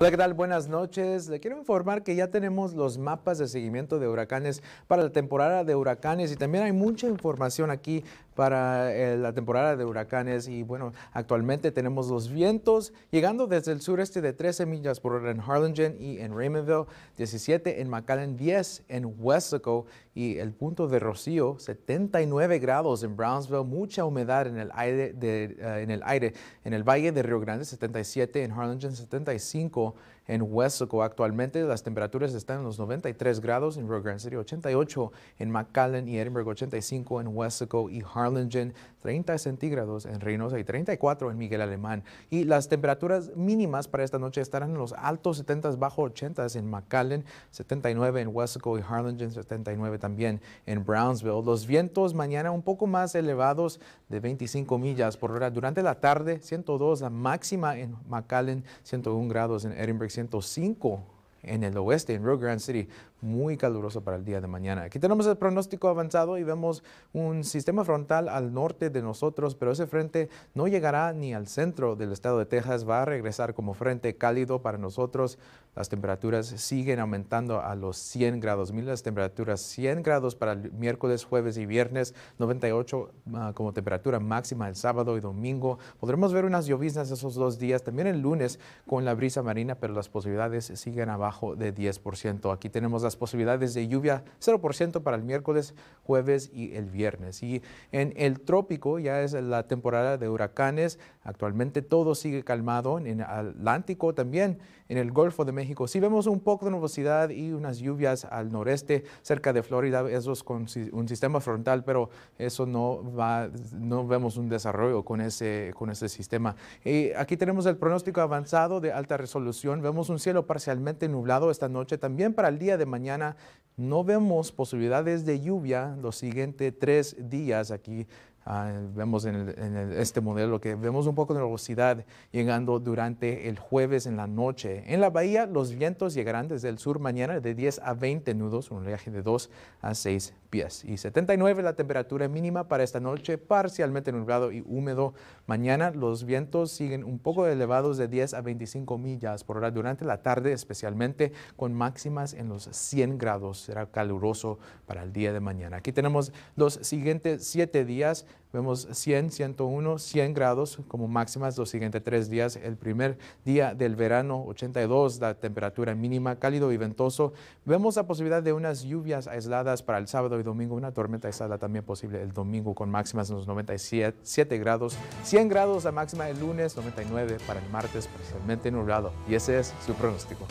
Hola, ¿qué tal? Buenas noches. Le quiero informar que ya tenemos los mapas de seguimiento de huracanes para la temporada de huracanes y también hay mucha información aquí para eh, la temporada de huracanes y bueno, actualmente tenemos los vientos llegando desde el sureste de 13 millas por hora en Harlingen y en Raymondville, 17 en McAllen, 10 en Wessico y el punto de rocío 79 grados en Brownsville, mucha humedad en el aire, de, eh, en el aire, en el valle de Río Grande 77, en Harlingen 75 en Wessico. Actualmente las temperaturas están en los 93 grados en Rio Grande City, 88 en McAllen y Edinburgh, 85 en Wessico y Harlingen. Harlingen, 30 centígrados en Reynosa y 34 en Miguel Alemán. Y las temperaturas mínimas para esta noche estarán en los altos 70, bajo 80 en McAllen, 79 en Wasco y Harlingen, 79 también en Brownsville. Los vientos mañana un poco más elevados de 25 millas por hora. Durante la tarde, 102 la máxima en McAllen, 101 grados en Edinburgh, 105 en el oeste, en Rio Grande City, muy caluroso para el día de mañana. Aquí tenemos el pronóstico avanzado y vemos un sistema frontal al norte de nosotros, pero ese frente no llegará ni al centro del estado de Texas, va a regresar como frente cálido para nosotros. Las temperaturas siguen aumentando a los 100 grados, mil las temperaturas 100 grados para el miércoles, jueves y viernes, 98 ah, como temperatura máxima el sábado y domingo. Podremos ver unas lloviznas esos dos días, también el lunes con la brisa marina, pero las posibilidades siguen abajo bajo de 10%. Aquí tenemos las posibilidades de lluvia 0% para el miércoles, jueves y el viernes. Y en el trópico ya es la temporada de huracanes. Actualmente todo sigue calmado. En el Atlántico también, en el Golfo de México. Sí vemos un poco de nubosidad y unas lluvias al noreste, cerca de Florida. Eso es con un sistema frontal, pero eso no va, no vemos un desarrollo con ese, con ese sistema. Y aquí tenemos el pronóstico avanzado de alta resolución. Vemos un cielo parcialmente nublado esta noche. También para el día de mañana no vemos posibilidades de lluvia los siguientes tres días aquí Ah, vemos en, este modelo que vemos un poco de nubosidad llegando durante el jueves en la noche. En la bahía, los vientos llegarán desde el sur mañana de 10 a 20 nudos, un oleaje de 2 a 6 pies. Y 79 la temperatura mínima para esta noche, parcialmente nublado y húmedo. Mañana, los vientos siguen un poco elevados de 10 a 25 millas por hora durante la tarde, especialmente con máximas en los 100 grados. Será caluroso para el día de mañana. Aquí tenemos los siguientes 7 días. Vemos 100, 101, 100 grados como máximas los siguientes tres días. El primer día del verano, 82, la temperatura mínima, cálido y ventoso. Vemos la posibilidad de unas lluvias aisladas para el sábado y domingo. Una tormenta aislada también posible el domingo con máximas en los 97 grados. 100 grados la máxima el lunes, 99 para el martes, parcialmente nublado. Y ese es su pronóstico.